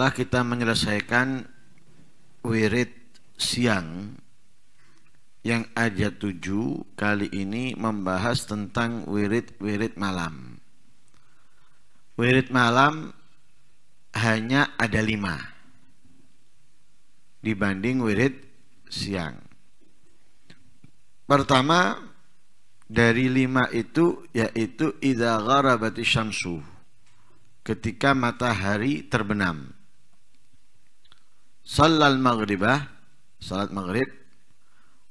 setelah kita menyelesaikan wirid siang yang aja tujuh kali ini membahas tentang wirid-wirid malam. Wirid malam hanya ada lima dibanding wirid siang. Pertama dari lima itu yaitu idhagarabati gharabati syamsu ketika matahari terbenam Salal maghribah Salat maghrib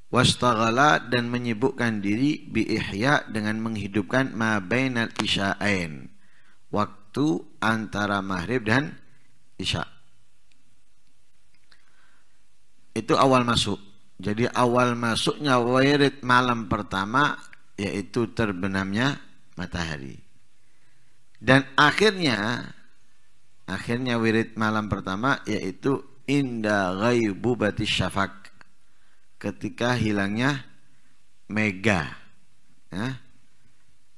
Washtagala dan menyibukkan diri Bi ihya dengan menghidupkan Ma bainal isya'ain Waktu antara maghrib dan isya Itu awal masuk Jadi awal masuknya Wirid malam pertama Yaitu terbenamnya matahari Dan akhirnya Akhirnya wirid malam pertama yaitu inda batis syafak ketika hilangnya mega ya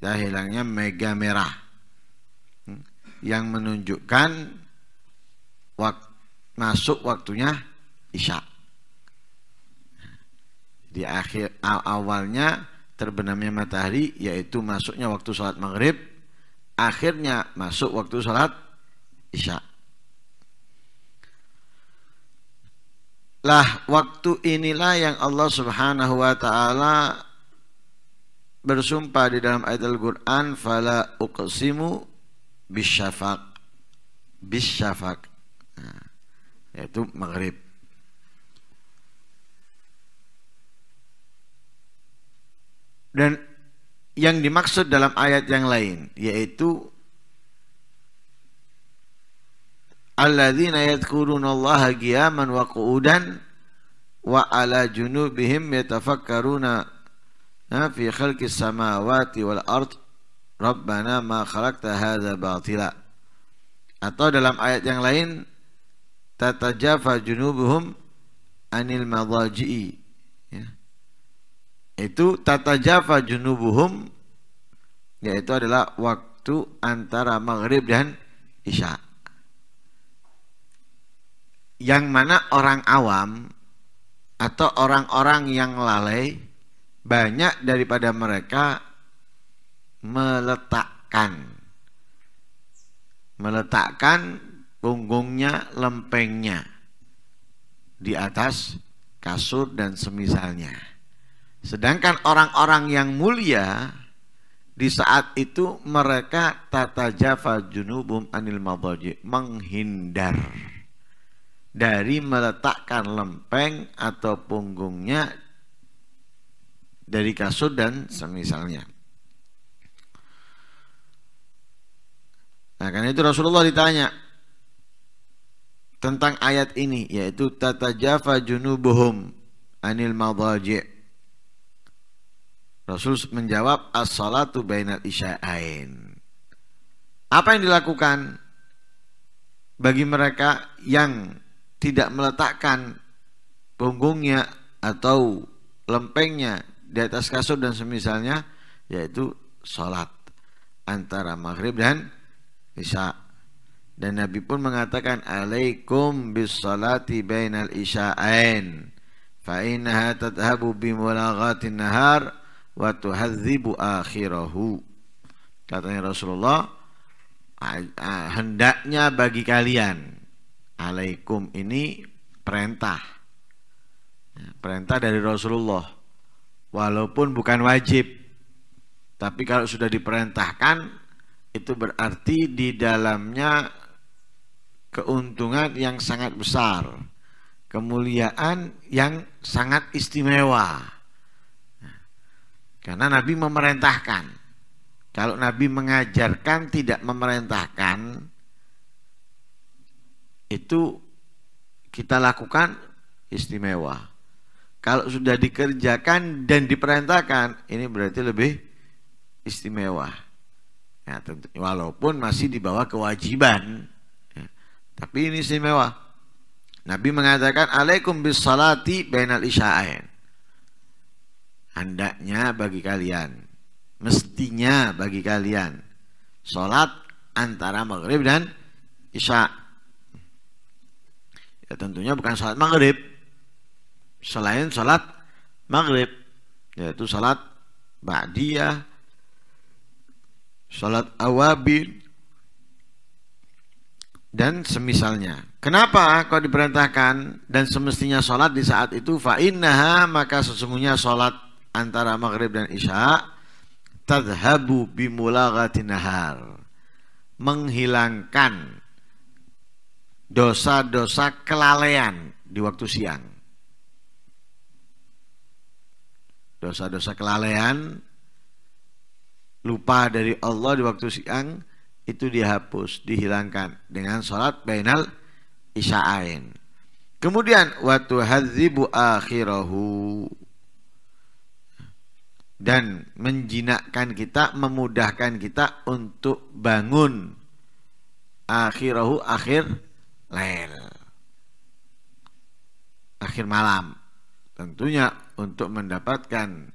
dan hilangnya mega merah hmm. yang menunjukkan wak masuk waktunya isya di akhir awalnya terbenamnya matahari yaitu masuknya waktu sholat maghrib akhirnya masuk waktu sholat isya lah waktu inilah yang Allah Subhanahu wa taala bersumpah di dalam ayat Al-Qur'an fala uqsimu bisyafaq bisyafaq nah, yaitu maghrib dan yang dimaksud dalam ayat yang lain yaitu alladzina yadhkurunallaha qiyaman wa qu'udan wa ala junubihim yatafakkaruna fi khalqis samawati wal ard rabbana ma khalaqta hadza batila atau dalam ayat yang lain tatajafa junubuhum anil madaji'i ya. itu tatajafa junubuhum yaitu adalah waktu antara maghrib dan isya' yang mana orang awam atau orang-orang yang lalai banyak daripada mereka meletakkan meletakkan punggungnya lempengnya di atas kasur dan semisalnya sedangkan orang-orang yang mulia di saat itu mereka tata jafa junubum anil mabaji menghindar dari meletakkan lempeng atau punggungnya dari kasur dan semisalnya. Nah, karena itu Rasulullah ditanya tentang ayat ini yaitu jafa junubuhum anil madaji. Rasul menjawab as-salatu bainal isya'ain. Apa yang dilakukan bagi mereka yang tidak meletakkan punggungnya atau lempengnya di atas kasur dan semisalnya yaitu sholat antara maghrib dan isya dan Nabi pun mengatakan alaikum bis salati bainal isya'ain fa innaha tadhabu bi mulaghatin nahar wa tuhadzibu akhirahu katanya Rasulullah hendaknya bagi kalian alaikum ini perintah ya, perintah dari Rasulullah walaupun bukan wajib tapi kalau sudah diperintahkan itu berarti di dalamnya keuntungan yang sangat besar kemuliaan yang sangat istimewa ya, karena Nabi memerintahkan kalau Nabi mengajarkan tidak memerintahkan itu kita lakukan istimewa. Kalau sudah dikerjakan dan diperintahkan, ini berarti lebih istimewa. Ya, tentu, walaupun masih di bawah kewajiban, ya, tapi ini istimewa. Nabi mengatakan, "Alaikum bisalati bainal isya'ain." Hendaknya bagi kalian, mestinya bagi kalian, salat antara maghrib dan isya' ya tentunya bukan salat maghrib selain salat maghrib yaitu salat ba'diyah salat awabin dan semisalnya kenapa kau diperintahkan dan semestinya salat di saat itu fa'innaha maka sesungguhnya salat antara maghrib dan isya tadhabu bimulaghatin nahar menghilangkan dosa-dosa kelalaian di waktu siang. Dosa-dosa kelalaian lupa dari Allah di waktu siang itu dihapus, dihilangkan dengan sholat bainal isya'ain. Kemudian waktu hadzibu akhirahu dan menjinakkan kita, memudahkan kita untuk bangun akhirahu akhir Lail. Akhir malam. Tentunya untuk mendapatkan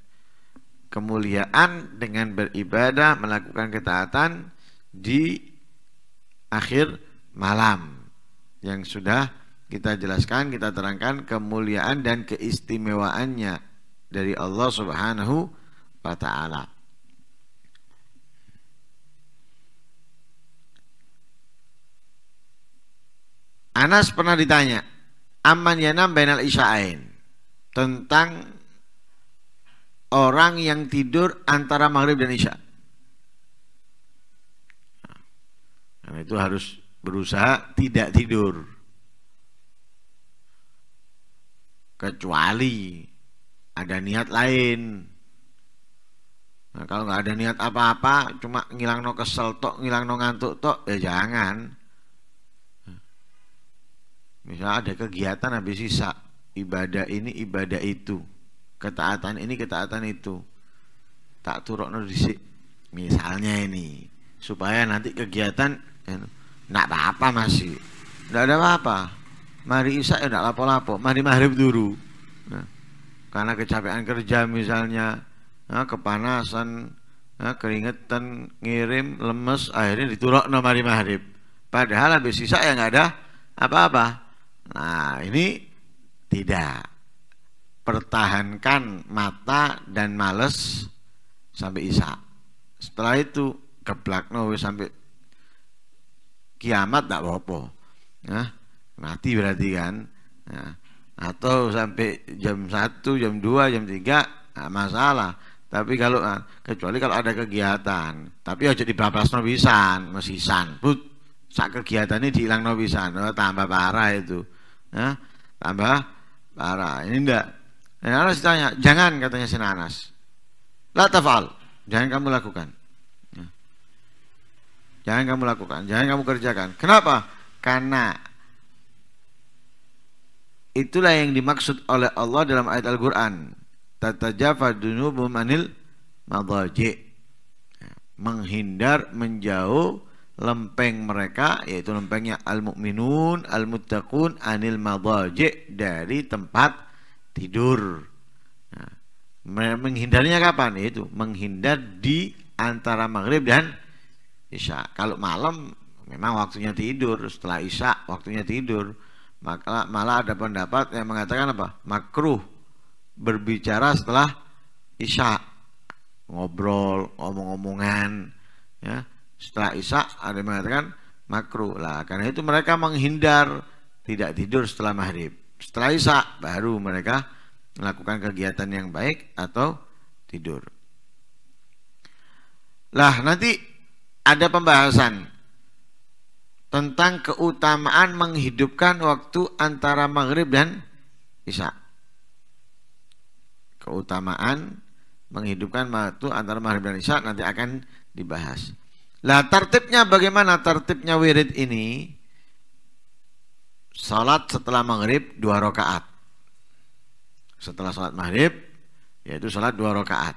kemuliaan dengan beribadah, melakukan ketaatan di akhir malam yang sudah kita jelaskan, kita terangkan kemuliaan dan keistimewaannya dari Allah Subhanahu wa taala. Anas pernah ditanya, Aman yanam bainal isya'ain tentang orang yang tidur antara maghrib dan isya. Nah, itu harus berusaha tidak tidur. Kecuali ada niat lain. Nah, kalau nggak ada niat apa-apa, cuma ngilang no kesel tok, ngilang no ngantuk tok, ya jangan. Misalnya ada kegiatan habis sisa, ibadah ini ibadah itu, ketaatan ini ketaatan itu. Tak turun disik Misalnya ini, supaya nanti kegiatan ya, nak apa-apa masih. Enggak ada apa-apa. Mari Isa ya enggak lapo-lapo, mari maghrib dulu. Nah, karena kecapean kerja misalnya, nah, kepanasan, nah, keringetan, ngirim, lemes, akhirnya diturok no mari maghrib. Padahal habis sisa ya nggak ada apa-apa. Nah, ini tidak. Pertahankan mata dan males sampai Isa. Setelah itu no sampai kiamat tak apa-apa. Nah, mati berarti kan. Nah, atau sampai jam 1, jam 2, jam 3 nah, masalah. Tapi kalau ah, kecuali kalau ada kegiatan, tapi aja dibablas no pisan, mesisan. But sak kegiatan ini dihilang no pisan, tambah parah itu ya, tambah parah ini enggak dan ya, Anas ditanya jangan katanya Sina Anas la tafal jangan kamu lakukan ya. jangan kamu lakukan jangan kamu kerjakan kenapa karena itulah yang dimaksud oleh Allah dalam ayat Al-Quran tatajafa dunubuhum manil madaji ya. menghindar menjauh lempeng mereka yaitu lempengnya al-mukminun, al-muttaqun anil madaji dari tempat tidur. Nah, menghindarnya kapan? itu menghindar di antara maghrib dan isya. Kalau malam memang waktunya tidur, setelah isya waktunya tidur. Maka malah ada pendapat yang mengatakan apa? Makruh berbicara setelah isya. Ngobrol, ngomong-ngomongan ya setelah Isya ada yang mengatakan makruh lah. Karena itu mereka menghindar tidak tidur setelah maghrib. Setelah Isya baru mereka melakukan kegiatan yang baik atau tidur. Lah nanti ada pembahasan tentang keutamaan menghidupkan waktu antara maghrib dan isya. Keutamaan menghidupkan waktu antara maghrib dan isya nanti akan dibahas. Lah tertibnya bagaimana tertibnya wirid ini? Salat setelah maghrib dua rakaat. Setelah salat maghrib yaitu salat dua rakaat.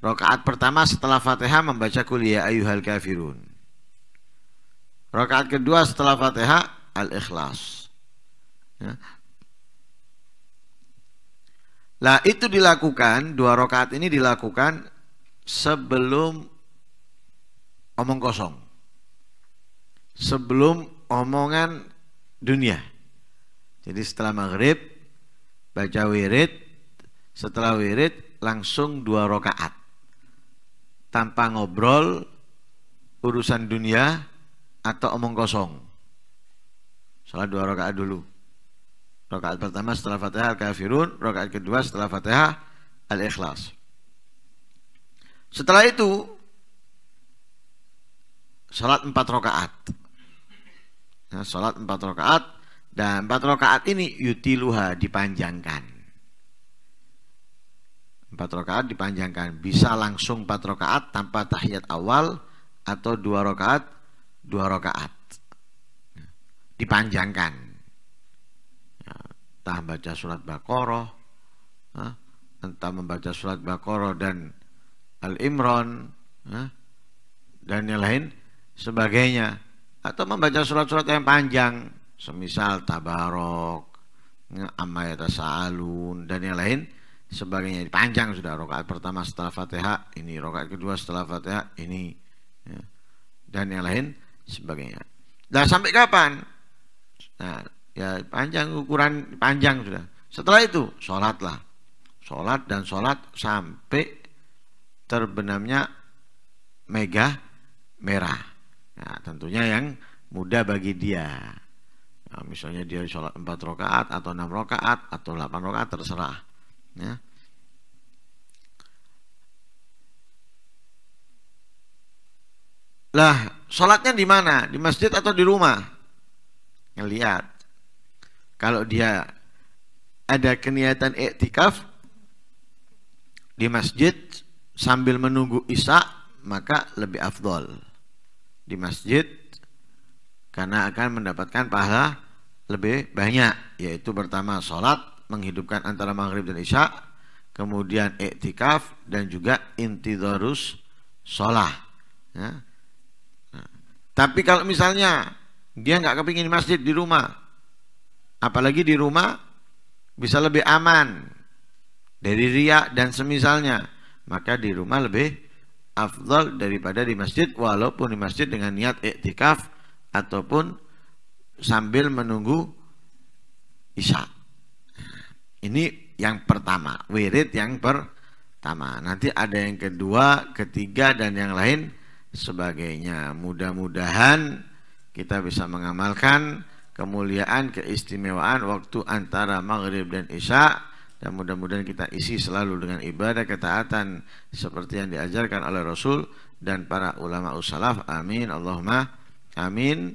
Rakaat pertama setelah Fatihah membaca kuliah ya ayuhal kafirun. Rakaat kedua setelah Fatihah al-ikhlas. Ya. Lah itu dilakukan dua rakaat ini dilakukan sebelum omong kosong sebelum omongan dunia. Jadi setelah maghrib baca wirid, setelah wirid langsung dua rokaat, tanpa ngobrol urusan dunia atau omong kosong. Salah dua rokaat dulu. rokaat pertama setelah Fatihah Al-Kafirun, rakaat kedua setelah Fatihah Al-Ikhlas. Setelah itu sholat empat rakaat. Nah, sholat empat rakaat dan empat rakaat ini yutiluha dipanjangkan. Empat rakaat dipanjangkan bisa langsung empat rakaat tanpa tahiyat awal atau dua rakaat dua rakaat ya, dipanjangkan. Ya, entah baca surat Baqarah, ya, entah membaca surat Baqarah dan Al Imron dan yang lain sebagainya atau membaca surat-surat yang panjang semisal tabarok amayatasaalun dan yang lain sebagainya panjang sudah rokaat pertama setelah fatihah ini rokaat kedua setelah fatihah ini ya. dan yang lain sebagainya dah sampai kapan nah ya panjang ukuran panjang sudah setelah itu sholatlah sholat dan sholat sampai terbenamnya mega merah Nah, tentunya yang mudah bagi dia. Nah, misalnya dia sholat empat rakaat atau enam rakaat atau delapan rakaat terserah. Ya. Lah, sholatnya di mana? Di masjid atau di rumah? Ngelihat. Kalau dia ada keniatan iktikaf di masjid sambil menunggu isya, maka lebih afdol di masjid karena akan mendapatkan pahala lebih banyak yaitu pertama sholat menghidupkan antara maghrib dan isya kemudian iktikaf dan juga intidorus sholat ya. Nah, tapi kalau misalnya dia nggak kepingin masjid di rumah apalagi di rumah bisa lebih aman dari riak dan semisalnya maka di rumah lebih afdal daripada di masjid walaupun di masjid dengan niat iktikaf ataupun sambil menunggu isya. Ini yang pertama, wirid yang pertama. Nanti ada yang kedua, ketiga dan yang lain sebagainya. Mudah-mudahan kita bisa mengamalkan kemuliaan keistimewaan waktu antara maghrib dan isya dan mudah-mudahan kita isi selalu dengan ibadah ketaatan seperti yang diajarkan oleh Rasul dan para ulama ussalaf amin Allahumma amin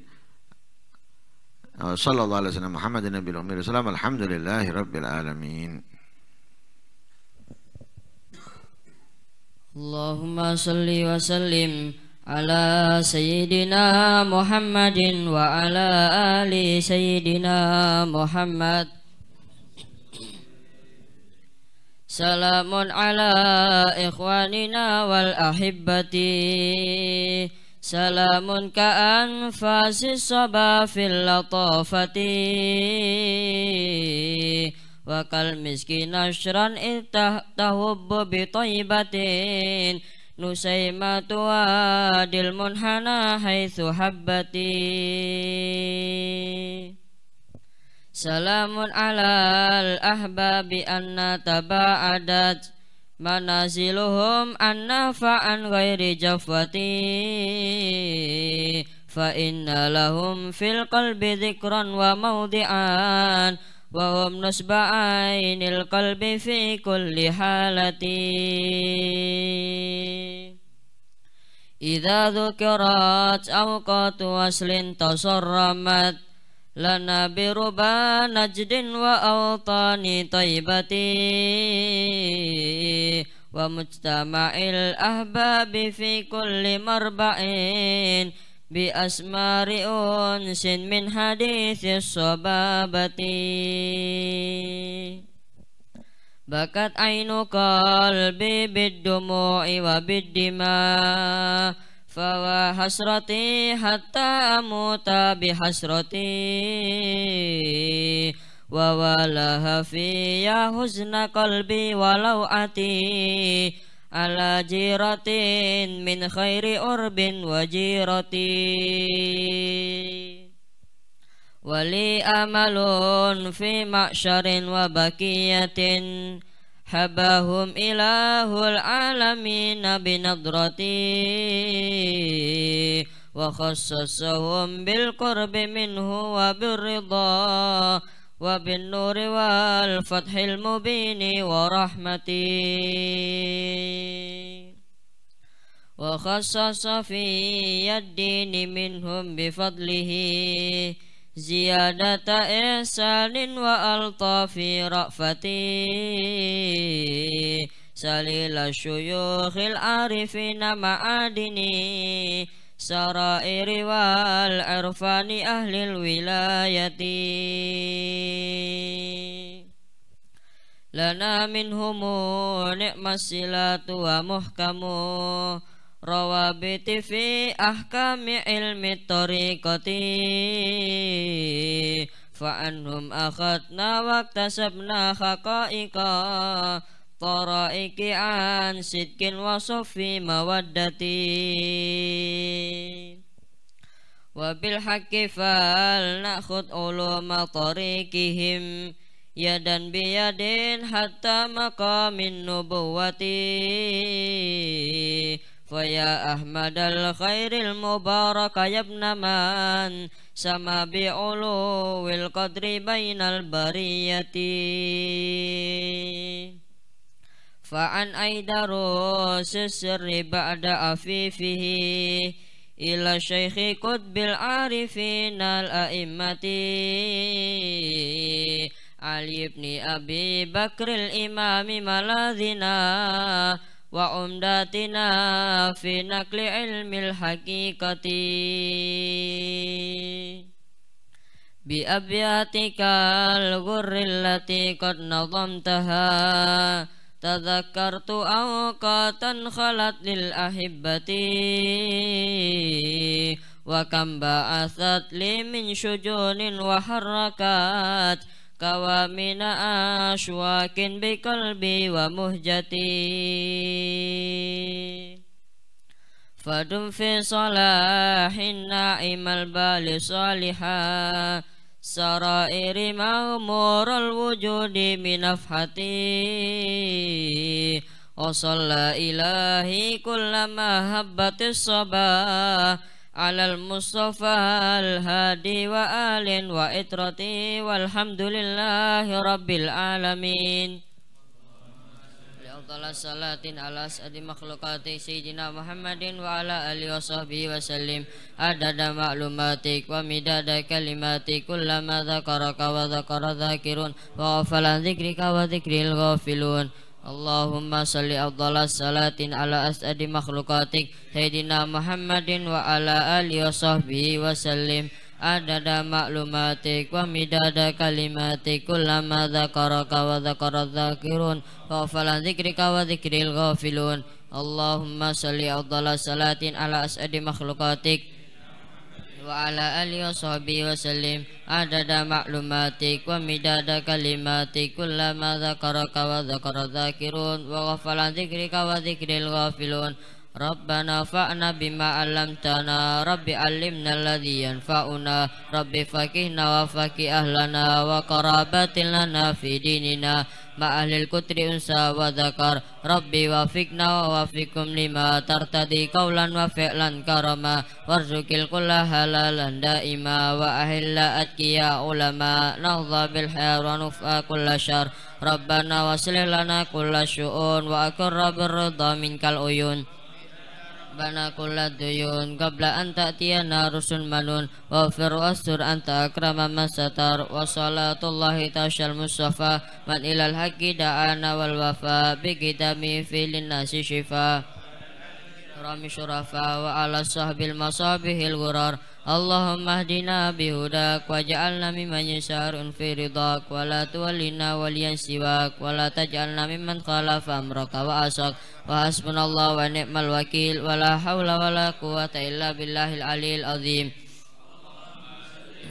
eh, sallallahu alaihi wasallam Muhammadin nabiyil ummi wasallam alhamdulillahi rabbil alamin Allahumma salli wa sallim sayyidina Muhammadin wa ala Ali sayyidina Muhammad Salamun ala ikhwanina wal ahibbati Salamun ka anfasis soba fil latofati Wa kal miskin ashran itah tahubbu bitayibatin Nusaymatu adil munhana haithu habbati Salamun alal ahbabi anna taba'adat Manaziluhum anna fa'an ghairi jafwati Fa inna lahum fil qalbi dhikran wa mawdi'an Wa hum nusba'ainil qalbi fi kulli halati Iza dhukirat awqatu waslin tasarramat lana biruba najdin wa awtani taibati wa mujtama'il ahbabi fi kulli marba'in bi asmari unsin min hadithi sobabati bakat ainu kalbi biddumu'i wa biddima' fawa hasrati hatta amuta bihasrati wa walaha fi ya huzna qalbi walau ati ala jiratin min khairi urbin wa jirati wali amalun fi ma'syarin wa bakiyatin حباهم إله العالمين بنظرتي وخصصهم بالقرب منه وبالرضا وبالنور والفتح المبين ورحمتي وخصص في الدين منهم بفضله ziyadata ihsanin wa altafi ra'fati salila syuyukhil arifina adini sara'iri wal arfani ahli wilayati lana minhumu ni'mas silatu wa muhkamu rawabiti fi ahkami ilmi tariqati fa'anhum akhadna waktasabna haqa'iqa taraiki an sidkin wa sufi mawaddati wabil haqqi fal nakhud uluma tariqihim yadan biyadin hatta maqamin nubuwati فيا أحمد الخير المبارك يا ابن من سما بعلو القدر بين البرية فعن دروس السر بعد أفيفه إلى شيخ قطب العارفين الأئمة علي بن أبي بكر الإمام ملاذنا wa umdatina fi nakli ilmil haqiqati bi abyatikal gurrillati qad nazamtaha tadhakkartu lil ahibbati wa kam ba'athat li kawamina ashwakin biqalbi wa muhjati fadum fi salahin na'imal bali saliha sarairi ma'umural wujudi minaf wa salla ilahi kullama habbatis sabah alal mustafa al hadi wa alin wa itrati walhamdulillahi rabbil alamin ya Allah salatin ala sadi makhlukati Sayyidina Muhammadin wa ala alihi wa sahbihi wa sallim Adada maklumatik wa midada kalimatik Kullama wa Wa wa ghafilun Allahumma salli afdala salatin ala as'adi makhlukatik Sayyidina Muhammadin wa ala alihi wa sahbihi wa sallim Adada maklumatik wa midada kalimatik Kullama dhakaraka wa dhakara dhakirun Wa falan zikrika wa zikril ghafilun Allahumma salli afdala salatin ala as'adi makhlukatik wa ala alihi wa sahbihi wa adada maklumatik wa midada kalimatik kullama dhakaraka wa dhakara dhakirun wa ghafalan dhikrika wa ghafilun ربنا فأنا بما علمتنا رب علمنا الذي ينفعنا رب فكهنا وفكه أهلنا وقرابات لنا في ديننا مع أهل الكتر أنثى وذكر ربي وفقنا ووفقكم لما ترتدي قولا وفعلا كرما وارزق الكل هلالا دائما وأهل أتقياء علماء نهضى بالخير ونفأ كل شر ربنا واصلح لنا كل شؤون وأكر بالرضا منك العيون Rabbana kullad duyun qabla an ta'tiyana rusul manun wa fir wasur anta akrama masatar wa salatullahi tashal musaffa man ilal haqqi da'ana wal wafa bi kitami fil nasi shifa Rami syurafa wa ala sahbil masabihil gurar Allahumma ahdina bihudak Waja'alna mimman yasharun fi ridak Wa la tuwallina waliyan siwak Wa la taj'alna mimman khalaf amraka wa asak Wa hasbunallah wa ni'mal wakil Wa la hawla wa la quwata illa billahil alil azim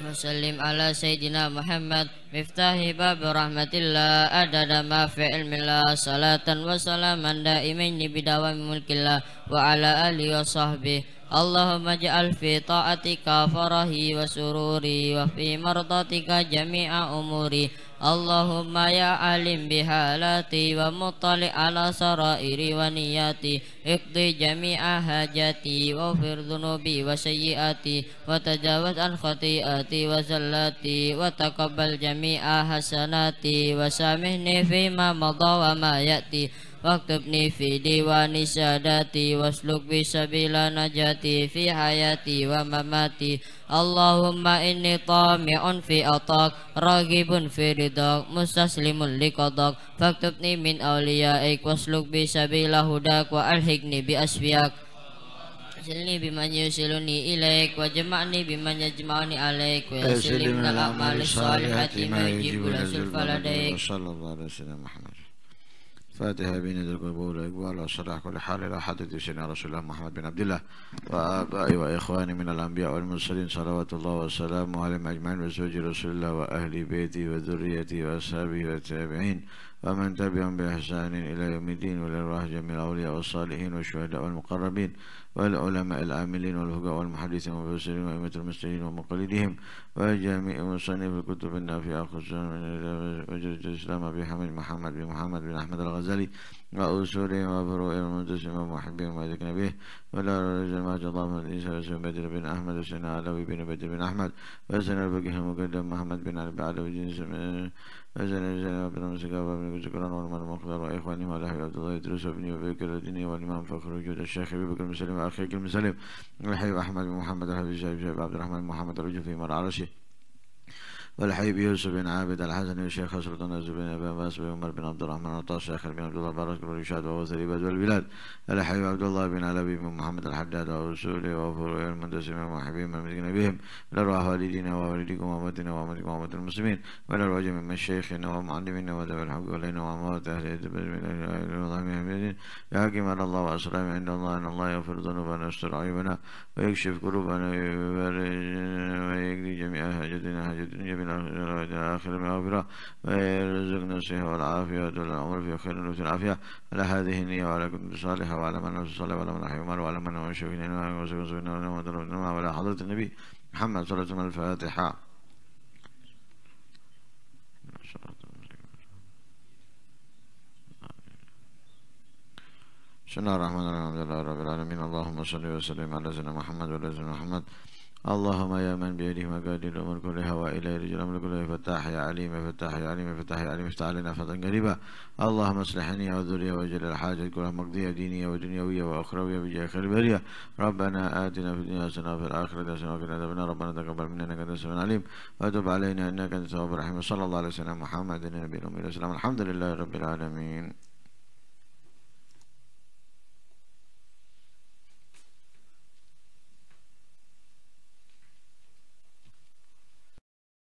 Wa sallim ala sayyidina Muhammad miftahi bab rahmatillah adada ma fi ilmillah salatan wa salaman daimain li bidawami mulkillah wa ala ali wa sahbihi Allahumma ja'al fi ta'atika farahi wa sururi wa fi mardatika jami'a umuri اللهم يا علم بحالاتي ومطلع على سرائري ونياتي اقضي جميع حاجاتي واغفر ذنوبي وسيئاتي وتجاوز عن خطيئاتي وزلاتي وتقبل جميع حسناتي وسامحني فيما مضى وما يأتي ni fi diwani syadati wasluk bi sabila najati fi hayati wa mamati Allahumma inni tami'un fi atak ragibun fi ridak mustaslimun liqadak ni min awliya'ik wasluk bi sabila hudak wa alhikni bi asfiyak Jalni biman yusiluni ilaik wa jama'ni biman yajma'uni alaik wa yusilim dalam amal salihati rasul faladaik Sallallahu alaihi wa فاتها بين القبول إقبال والصلاح كل حال إلى حضرة سيدنا رسول الله محمد بن عبد الله وآبائي وإخواني من الأنبياء والمرسلين صلوات الله وسلامه عليهم أجمعين وزوج رسول الله وأهل بيتي وذريتي وأصحابه والتابعين ومن تبعهم بإحسان إلى يوم الدين وللرواح جميع الأولياء والصالحين والشهداء والمقربين والعلماء العاملين والهجاء والمحدثين والمفسرين وأئمة المسلمين ومقلدهم وجميع مصنف الكتب النافعة خصوصا من وجد الإسلام بحمد محمد بن محمد بن أحمد الغزالي وأصولهم وفروعهم المنتسبة ومحبهم وذكر به ولا رجل ما جاء من من الإنسان بدر بن أحمد وسنا علوي بن بدر بن أحمد وسنا الفقيه المقدم محمد بن علي بن علوي أجعل رجالنا وقد مسك من ذكرا والمال أن وإخوانهم على حبيب عبد الله يدرس وابني وبكر الدين والإمام فخر وجود الشيخ أبي بكر المسلم أخيك المسلم الحبيب أحمد بن محمد الحبيب شايب شايب عبد الرحمن محمد الرجل في مرعى رشيد والحبيب يوسف بن عابد الحسن والشيخ خسر بن يوسف بن ابي باس بن عمر بن عبد الرحمن عطاء الشيخ بن عبد الله بارك بن رشاد ووثري بدو البلاد الحبيب عبد الله بن علبي بن محمد الحداد ورسوله وفروع المندسين والمحبين المدين بهم الارواح والدينا ووالديكم وامتنا وامتكم وامت المسلمين والارواح جميع من شيخنا ومعلمنا ودب الحق علينا واموات اهل البلد الدين يا حكيم على الله واسلام عند الله ان الله يغفر ذنوبنا ويستر عيوبنا ويكشف قلوبنا ويبارك ويقضي جميع حاجتنا حاجتنا جميع الأمثلة إلى آخر المغفرة ويرزقنا الصحة والعافية وطول العمر في خير ونفس العافية على هذه النية وعلى كل صالحة وعلى من صلى وعلى من رحم وعلى من هو شفينا وعلى من هو سبينا وعلى حضرة النبي محمد صلى الله عليه وسلم الفاتحة بسم الله الرحمن الرحيم الحمد لله رب العالمين اللهم صل وسلم على سيدنا محمد وعلى سيدنا محمد اللهم يا من بيده مقادير الامور كلها والى رجل الامر كله فتاح يا عليم فتاح يا عليم فتاح يا عليم افتح علينا فتحا قريبا اللهم اصلحني يا وذريا واجعل الحاجه كلها مقضيه دينيه ودنيويه واخرويه بجاه خير البريه ربنا اتنا في الدنيا حسنه وفي الاخره حسنه وقنا عذابنا ربنا تقبل منا انك انت السميع العليم وتب علينا انك انت التواب الرحيم صلى الله عليه وسلم محمد النبي الامي السلام الحمد لله رب العالمين